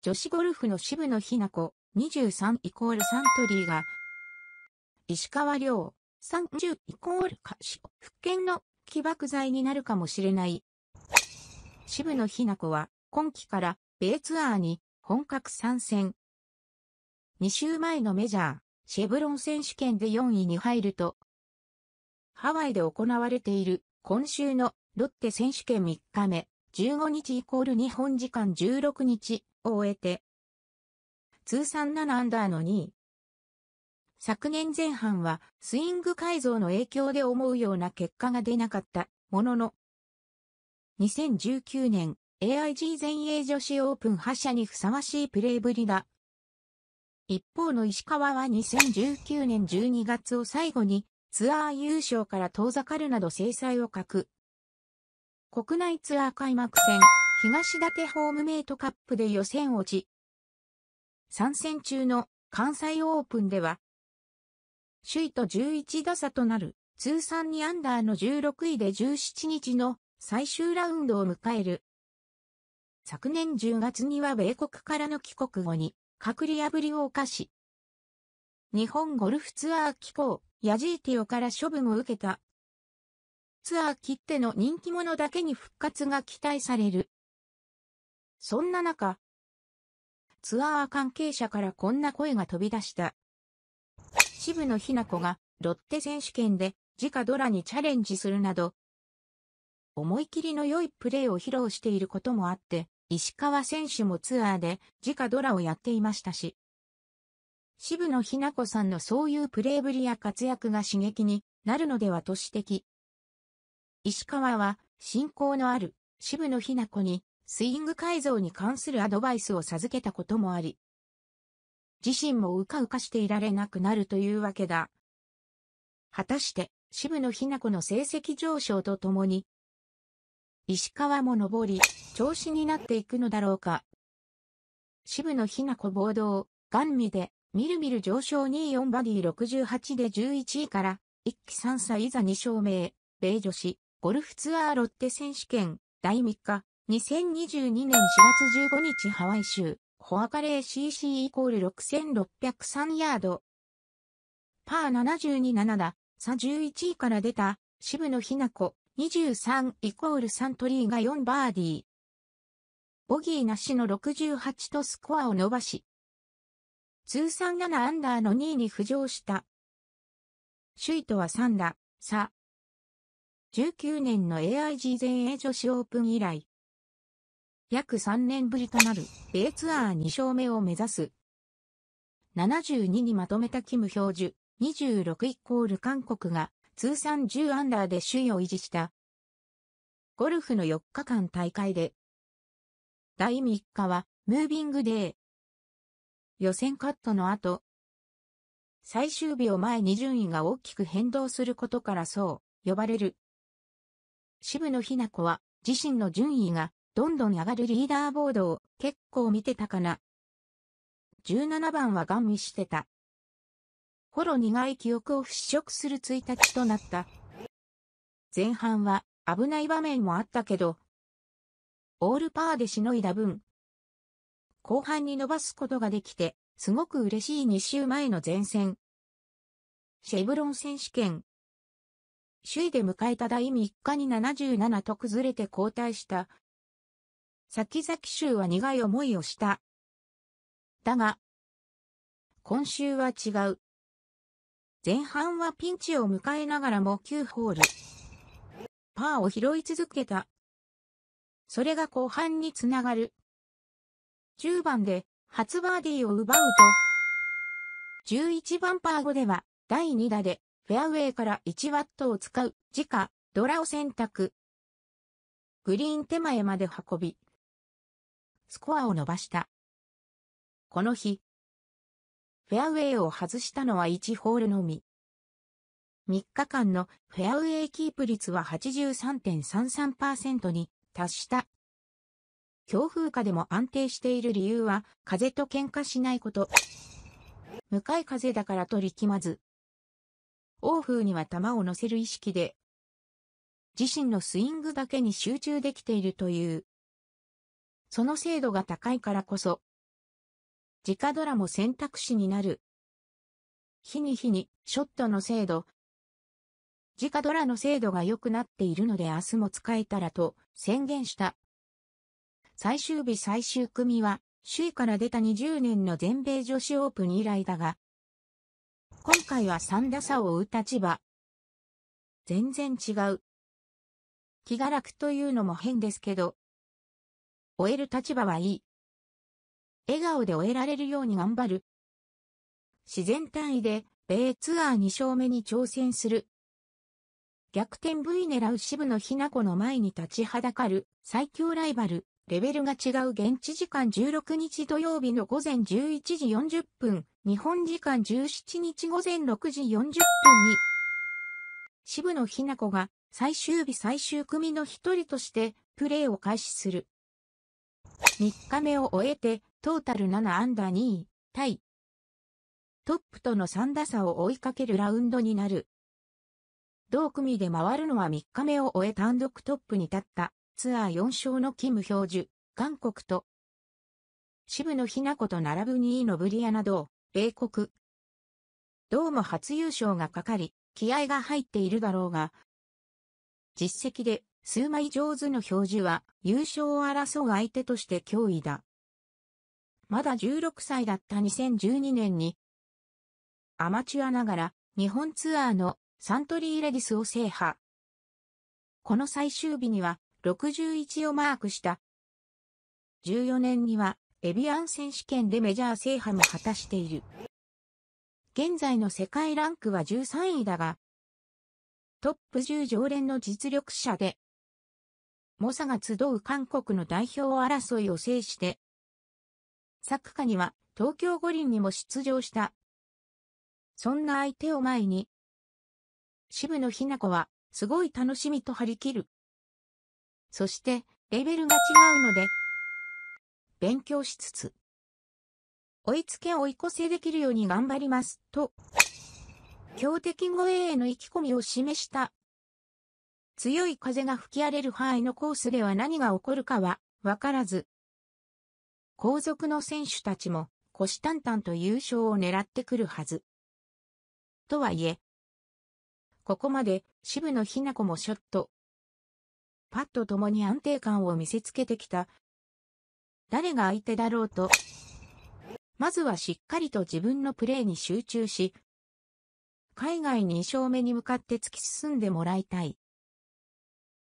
女子ゴルフの渋野日向子、23イコールサントリーが、石川遼、30イコール歌手、復権の起爆剤になるかもしれない。渋野日向子は、今季から、米ツアーに、本格参戦。2週前のメジャー、シェブロン選手権で4位に入ると、ハワイで行われている、今週の、ロッテ選手権3日目。15日イコール日本時間16日を終えて、通算7アンダーの2位。昨年前半はスイング改造の影響で思うような結果が出なかったものの、2019年 AIG 全英女子オープン覇者にふさわしいプレーぶりだ。一方の石川は2019年12月を最後にツアー優勝から遠ざかるなど制裁を欠く。国内ツアー開幕戦、東立ホームメイトカップで予選落ち。参戦中の関西オープンでは、首位と11打差となる通算2アンダーの16位で17日の最終ラウンドを迎える。昨年10月には米国からの帰国後に隔離破りを犯し、日本ゴルフツアー機構、ヤジーティオから処分を受けたツアー切手の人気者だけに復活が期待される。そんな中、ツアー関係者からこんな声が飛び出した。渋野日向子がロッテ選手権で直ドラにチャレンジするなど、思い切りの良いプレーを披露していることもあって、石川選手もツアーで直ドラをやっていましたし、渋野日向子さんのそういうプレーぶりや活躍が刺激になるのではと指摘。石川は、親交のある渋野日向子に、スイング改造に関するアドバイスを授けたこともあり、自身もうかうかしていられなくなるというわけだ。果たして、渋野日向子の成績上昇とともに、石川も上り、調子になっていくのだろうか。渋野日向子暴動、ガンミで、みるみる上昇24バディ68で11位から、一期三歳いざ2勝目。米女子、ゴルフツアーロッテ選手権第3日、2022年4月15日ハワイ州、ホアカレー CC イコール6603ヤード。パー72 7打、差11位から出た、渋野日向子、23イコールサントリーが4バーディー。ボギーなしの68とスコアを伸ばし、通算7アンダーの2位に浮上した。首位とは3打、差、1 9年の AIG 全英女子オープン以来、約3年ぶりとなる米ツアー2勝目を目指す。72にまとめたキムヒョジュ、26イコール韓国が通算10アンダーで首位を維持した。ゴルフの4日間大会で、第3日はムービングデー。予選カットの後、最終日を前に順位が大きく変動することからそう呼ばれる渋野日向子は自身の順位がどんどん上がるリーダーボードを結構見てたかな。17番はガン見してた。ほろ苦い記憶を払拭する1日となった。前半は危ない場面もあったけど、オールパーでしのいだ分、後半に伸ばすことができて、すごく嬉しい2週前の前線。シェブロン選手権、首位で迎えた第3日に77と崩れて交代した。先々週は苦い思いをした。だが、今週は違う。前半はピンチを迎えながらも9ホール。パーを拾い続けた。それが後半につながる。10番で初バーディーを奪うと、11番パー5では第2打でフェアウェイから1ワットを使う、直、ドラを選択。グリーン手前まで運び、スコアを伸ばした。この日、フェアウェイを外したのは1ホールのみ。3日間のフェアウェイキープ率は83.33%に達した。強風下でも安定している理由は風と喧嘩しないこと。向かい風だからと力まず、欧風には球を乗せる意識で、自身のスイングだけに集中できているという。その精度が高いからこそ、直ドラも選択肢になる。日に日にショットの精度、直ドラの精度が良くなっているので明日も使えたらと宣言した。最終日最終組は、首位から出た20年の全米女子オープン以来だが、今回は3打差を追う立場。全然違う。気が楽というのも変ですけど。終える立場はいい。笑顔で終えられるように頑張る。自然単位で、米ツアー2勝目に挑戦する。逆転 V 狙う渋野日向子の前に立ちはだかる最強ライバル、レベルが違う現地時間16日土曜日の午前11時40分、日本時間17日午前6時40分に、渋野日向子が最終日最終組の一人としてプレーを開始する。3日目を終えて、トータル7アンダー2位、タイ。トップとの3打差を追いかけるラウンドになる。同組で回るのは3日目を終え単独トップに立ったツアー4勝のキム・ヒョージュ、韓国と、渋野日向子と並ぶ2位のブリアナど。米国。どうも初優勝がかかり、気合が入っているだろうが、実績で数枚上手の表示は優勝を争う相手として脅威だ。まだ16歳だった2012年に、アマチュアながら日本ツアーのサントリーレディスを制覇。この最終日には61をマークした。14年にはエビアン選手権でメジャー制覇も果たしている。現在の世界ランクは13位だが、トップ10常連の実力者で、猛者が集う韓国の代表争いを制して、作家には東京五輪にも出場した。そんな相手を前に、渋野日向子はすごい楽しみと張り切る。そして、レベルが違うので、勉強しつつ、追いつけ追い越せできるように頑張ります、と、強敵護衛への意気込みを示した。強い風が吹き荒れる範囲のコースでは何が起こるかは、わからず。後続の選手たちも、虎視眈々と優勝を狙ってくるはず。とはいえ、ここまで渋野日向子もショット。パッと共に安定感を見せつけてきた誰が相手だろうと、まずはしっかりと自分のプレーに集中し、海外に2勝目に向かって突き進んでもらいたい。